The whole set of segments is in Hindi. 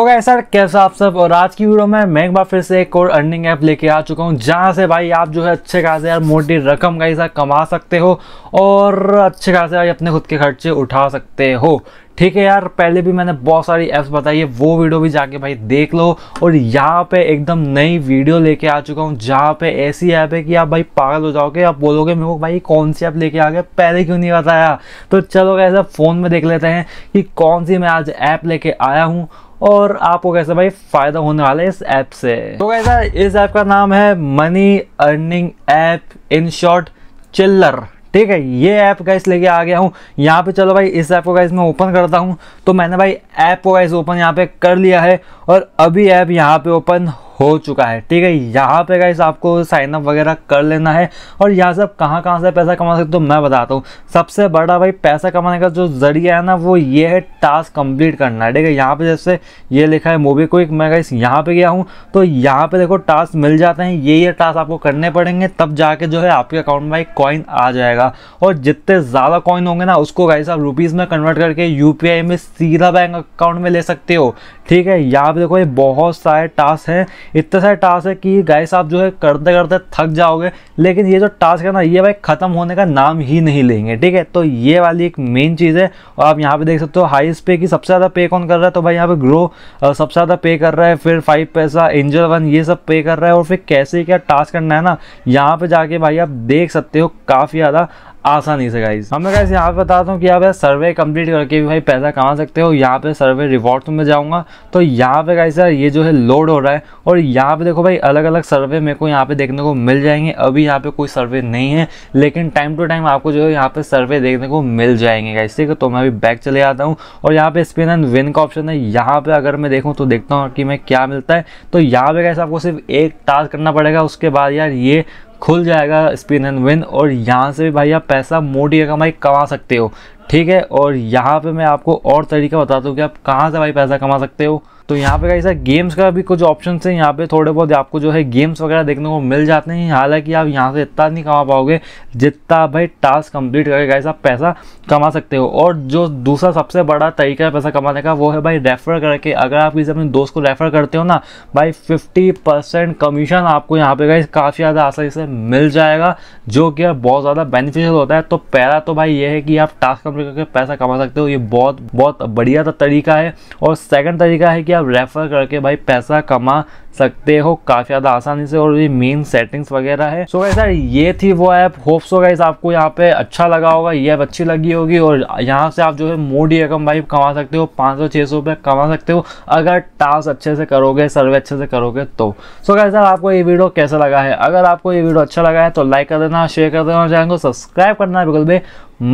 ओके तो सर कैसा आप सब और आज की वीडियो में मैं एक बार फिर से एक और अर्निंग ऐप लेके आ चुका हूँ जहाँ से भाई आप जो है अच्छे खासे यार मोटी रकम का ऐसा कमा सकते हो और अच्छे खासे भाई अपने खुद के खर्चे उठा सकते हो ठीक है यार पहले भी मैंने बहुत सारी ऐप्स बताई है वो वीडियो भी जाके भाई देख लो और यहाँ पे एकदम नई वीडियो लेके आ चुका हूँ जहाँ पे ऐसी ऐप है कि आप भाई पागल हो जाओगे आप बोलोगे मेरे को भाई कौन सी ऐप लेके आ गए पहले क्यों नहीं बताया तो चलो ऐसा फ़ोन में देख लेते हैं कि कौन सी मैं आज ऐप लेके आया हूँ और आपको कैसे भाई फ़ायदा होने वाला है इस ऐप से तो कैसा इस ऐप का नाम है money earning app in short चिल्लर ठीक है ये ऐप का लेके आ गया हूँ यहाँ पे चलो भाई इस ऐप को गाइस मैं ओपन करता हूँ तो मैंने भाई ऐप को गाइस ओपन यहाँ पे कर लिया है और अभी ऐप यहाँ पे ओपन हो चुका है ठीक है यहाँ पे गाइस आपको साइनअप वगैरह कर लेना है और यहाँ से आप कहाँ कहाँ से पैसा कमा सकते हो मैं बताता हूँ सबसे बड़ा भाई पैसा कमाने का जो जरिया है ना वो ये है टास्क कंप्लीट करना है ठीक है यहाँ पे जैसे ये लिखा है मूवी क्विक मैं गाइस यहाँ पे गया हूँ तो यहाँ पे देखो टास्क मिल जाते हैं ये ये टास्क आपको करने पड़ेंगे तब जाके जो है आपके अकाउंट में एक कॉइन आ जाएगा और जितने ज़्यादा कॉइन होंगे ना उसको गाइस आप रुपीज़ में कन्वर्ट करके यू में सीधा बैंक अकाउंट में ले सकते हो ठीक है यहाँ पे देखो ये बहुत सारे टास्क हैं इतने सारे टास्क है कि गाइस आप जो है करते करते थक जाओगे लेकिन ये जो टास्क है ना ये भाई ख़त्म होने का नाम ही नहीं लेंगे ठीक है तो ये वाली एक मेन चीज़ है और आप यहाँ पे देख सकते हो हाइस्ट पे की सबसे ज़्यादा पे कौन कर रहा है तो भाई यहाँ पे ग्रो सबसे ज़्यादा पे कर रहा है फिर फाइव पैसा एंजल वन ये सब पे कर रहा है और फिर कैसे क्या टास्क करना है ना यहाँ पर जाके भाई आप देख सकते हो काफ़ी ज़्यादा आसानी से गाइज हमें गाइस यहाँ पे बताता हूँ कि आप सर्वे कंप्लीट करके भी भाई पैसा कमा सकते हो यहाँ पे सर्वे रिवॉर्ड में जाऊँगा तो यहाँ पे गाइस यार ये जो है लोड हो रहा है और यहाँ पे देखो भाई अलग अलग सर्वे मेरे को यहाँ पे देखने को मिल जाएंगे अभी यहाँ पे कोई सर्वे नहीं है लेकिन टाइम टू टाइम आपको जो है यहाँ पे सर्वे देखने को मिल जाएंगे गाइस ठीक है तो मैं अभी बैक चले आता हूँ और यहाँ पे स्पिन एंड विन का ऑप्शन है यहाँ पे अगर मैं देखूँ तो देखता हूँ कि मैं क्या मिलता है तो यहाँ पे कैसे आपको सिर्फ एक टास्क करना पड़ेगा उसके बाद यार ये खुल जाएगा स्पिन एंड विन और यहाँ से भी भाई आप पैसा मोटी रकम भाई कमा सकते हो ठीक है और यहाँ पे मैं आपको और तरीका बताता हूँ कि आप कहाँ से भाई पैसा कमा सकते हो तो यहाँ पे कैसा गेम्स का भी कुछ ऑप्शन है यहाँ पे थोड़े बहुत आपको जो है गेम्स वगैरह देखने को मिल जाते हैं हालांकि आप यहाँ से इतना नहीं कमा पाओगे जितना भाई टास्क कंप्लीट करके कैसा पैसा कमा सकते हो और जो दूसरा सबसे बड़ा तरीका है पैसा कमाने का वो है भाई रेफ़र करके अगर आप किसी अपने दोस्त को रेफ़र करते हो ना भाई फिफ्टी परसेंट कमीशन आपको यहाँ पे गई काफ़ी ज़्यादा आसानी से मिल जाएगा जो कि बहुत ज़्यादा बेनिफिशियल होता है तो पहला तो भाई ये है कि आप टास्क कंप्लीट करके पैसा कमा सकते हो ये बहुत बहुत बढ़िया तरीका है और सेकेंड तरीका है कि आप रेफ़र करके भाई पैसा कमा सकते हो काफ़ी ज़्यादा आसानी से और ये मेन सेटिंग्स वगैरह है सो गाइस यार ये थी वो ऐप होप सो गाइस आपको यहाँ पे अच्छा लगा होगा ये ऐप अच्छी लगी होगी और यहाँ से आप जो है मोटी रकम भाई कमा सकते हो पाँच सौ छः सौ रुपये कमा सकते हो अगर टास्क अच्छे से करोगे सर्वे अच्छे से करोगे तो सो गाइस यार आपको ये वीडियो कैसा लगा है अगर आपको ये वीडियो अच्छा लगा है तो लाइक कर देना शेयर कर देना चैनल को सब्सक्राइब करना बिल्कुल भी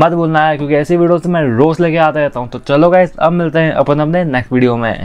मत भूलना है क्योंकि ऐसी वीडियो से मैं रोज़ लेके आता रहता हूँ तो चलो गाइस अब मिलते हैं अपन अपने नेक्स्ट वीडियो में